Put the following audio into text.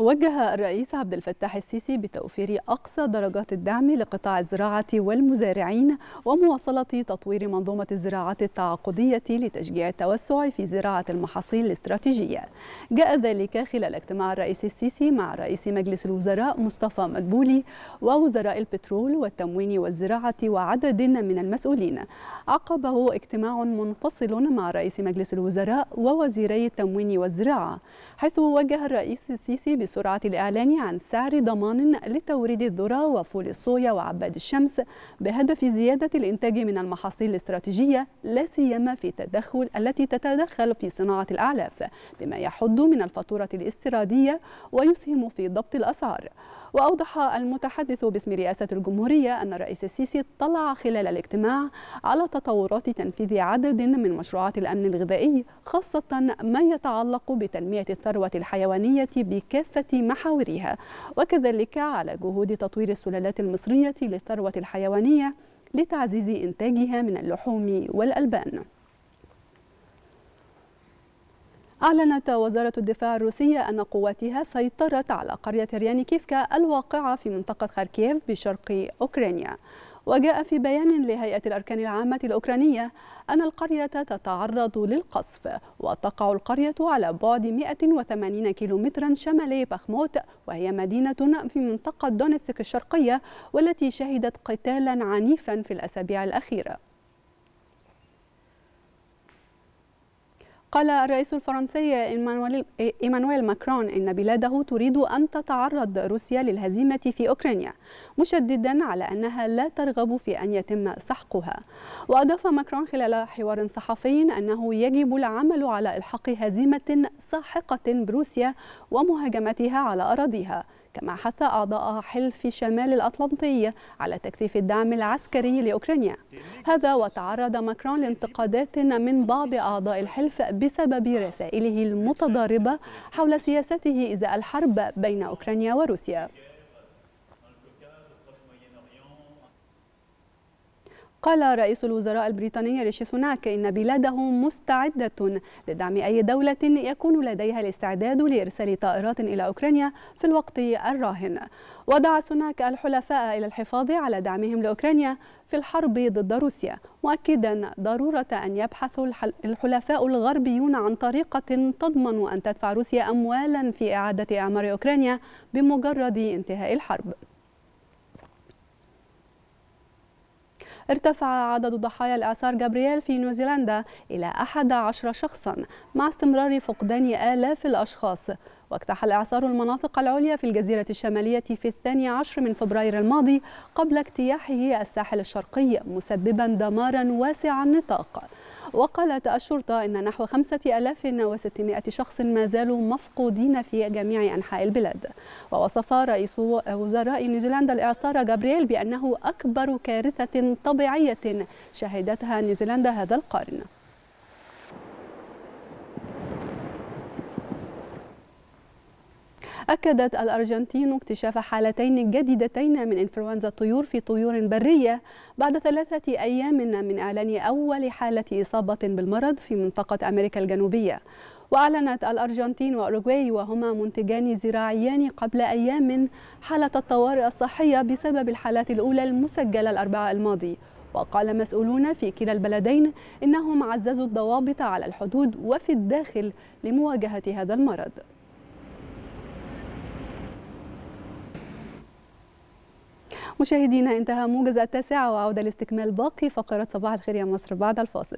وجه الرئيس عبد الفتاح السيسي بتوفير أقصى درجات الدعم لقطاع الزراعة والمزارعين ومواصلة تطوير منظومة الزراعة التعاقدية لتشجيع التوسع في زراعة المحاصيل الاستراتيجية جاء ذلك خلال اجتماع الرئيس السيسي مع رئيس مجلس الوزراء مصطفى مدبولي ووزراء البترول والتموين والزراعة وعدد من المسؤولين عقبه اجتماع منفصل مع رئيس مجلس الوزراء ووزيري التموين والزراعة حيث وجه الرئيس السيسي بسرعة الإعلان عن سعر ضمان لتوريد الذرة وفول الصويا وعباد الشمس بهدف زيادة الإنتاج من المحاصيل الاستراتيجية لا سيما في التدخل التي تتدخل في صناعة الأعلاف بما يحد من الفاتورة الاستيرادية ويسهم في ضبط الأسعار وأوضح المتحدث باسم رئاسة الجمهورية أن الرئيس السيسي اطلع خلال الاجتماع على تطورات تنفيذ عدد من مشروعات الأمن الغذائي خاصة ما يتعلق بتنمية الثروة الحيوانية بكافة محاورها وكذلك على جهود تطوير السلالات المصرية للثروة الحيوانية لتعزيز إنتاجها من اللحوم والألبان أعلنت وزارة الدفاع الروسية أن قواتها سيطرت على قرية ريانيكيفكا الواقعة في منطقة خاركيف بشرق أوكرانيا وجاء في بيان لهيئة الأركان العامة الأوكرانية أن القرية تتعرض للقصف وتقع القرية على بعد 180 كيلومترا شمالي بخموت وهي مدينة في منطقة دونتسك الشرقية والتي شهدت قتالا عنيفا في الأسابيع الأخيرة قال الرئيس الفرنسي إيمانويل ماكرون إن بلاده تريد أن تتعرض روسيا للهزيمة في أوكرانيا مشددا على أنها لا ترغب في أن يتم سحقها وأضاف ماكرون خلال حوار صحفي أنه يجب العمل على إلحاق هزيمة ساحقة بروسيا ومهاجمتها على أراضيها كما حث أعضاء حلف شمال الأطلنطي على تكثيف الدعم العسكري لأوكرانيا هذا وتعرض ماكرون لانتقادات من بعض أعضاء الحلف بسبب رسائله المتضاربة حول سياسته إزاء الحرب بين أوكرانيا وروسيا قال رئيس الوزراء البريطاني ريشي سوناك إن بلاده مستعدة لدعم أي دولة يكون لديها الاستعداد لإرسال طائرات إلى أوكرانيا في الوقت الراهن ودعا سوناك الحلفاء إلى الحفاظ على دعمهم لأوكرانيا في الحرب ضد روسيا مؤكدا ضرورة أن يبحث الحلفاء الغربيون عن طريقة تضمن أن تدفع روسيا أموالا في إعادة أعمار أوكرانيا بمجرد انتهاء الحرب ارتفع عدد ضحايا الإعصار جابرييل في نيوزيلندا إلى 11 شخصا مع استمرار فقدان آلاف الأشخاص واجتاح الإعصار المناطق العليا في الجزيرة الشمالية في الثاني عشر من فبراير الماضي قبل اجتياحه الساحل الشرقي مسببا دمارا واسع النطاق وقالت الشرطة أن نحو 5600 شخص ما زالوا مفقودين في جميع أنحاء البلاد ووصف رئيس وزراء نيوزيلندا الإعصار جابرييل بأنه أكبر كارثة طبيعية شهدتها نيوزيلندا هذا القرن أكدت الأرجنتين اكتشاف حالتين جديدتين من إنفلونزا الطيور في طيور برية بعد ثلاثة أيام من إعلان أول حالة إصابة بالمرض في منطقة أمريكا الجنوبية وأعلنت الأرجنتين وأوروغواي وهما منتجان زراعيان قبل أيام حالة الطوارئ الصحية بسبب الحالات الأولى المسجلة الأربعاء الماضي وقال مسؤولون في كلا البلدين إنهم عززوا الضوابط على الحدود وفي الداخل لمواجهة هذا المرض مشاهدينا انتهى موجز التاسعة وعودة لاستكمال باقي فقرات صباح الخير يا مصر بعد الفاصل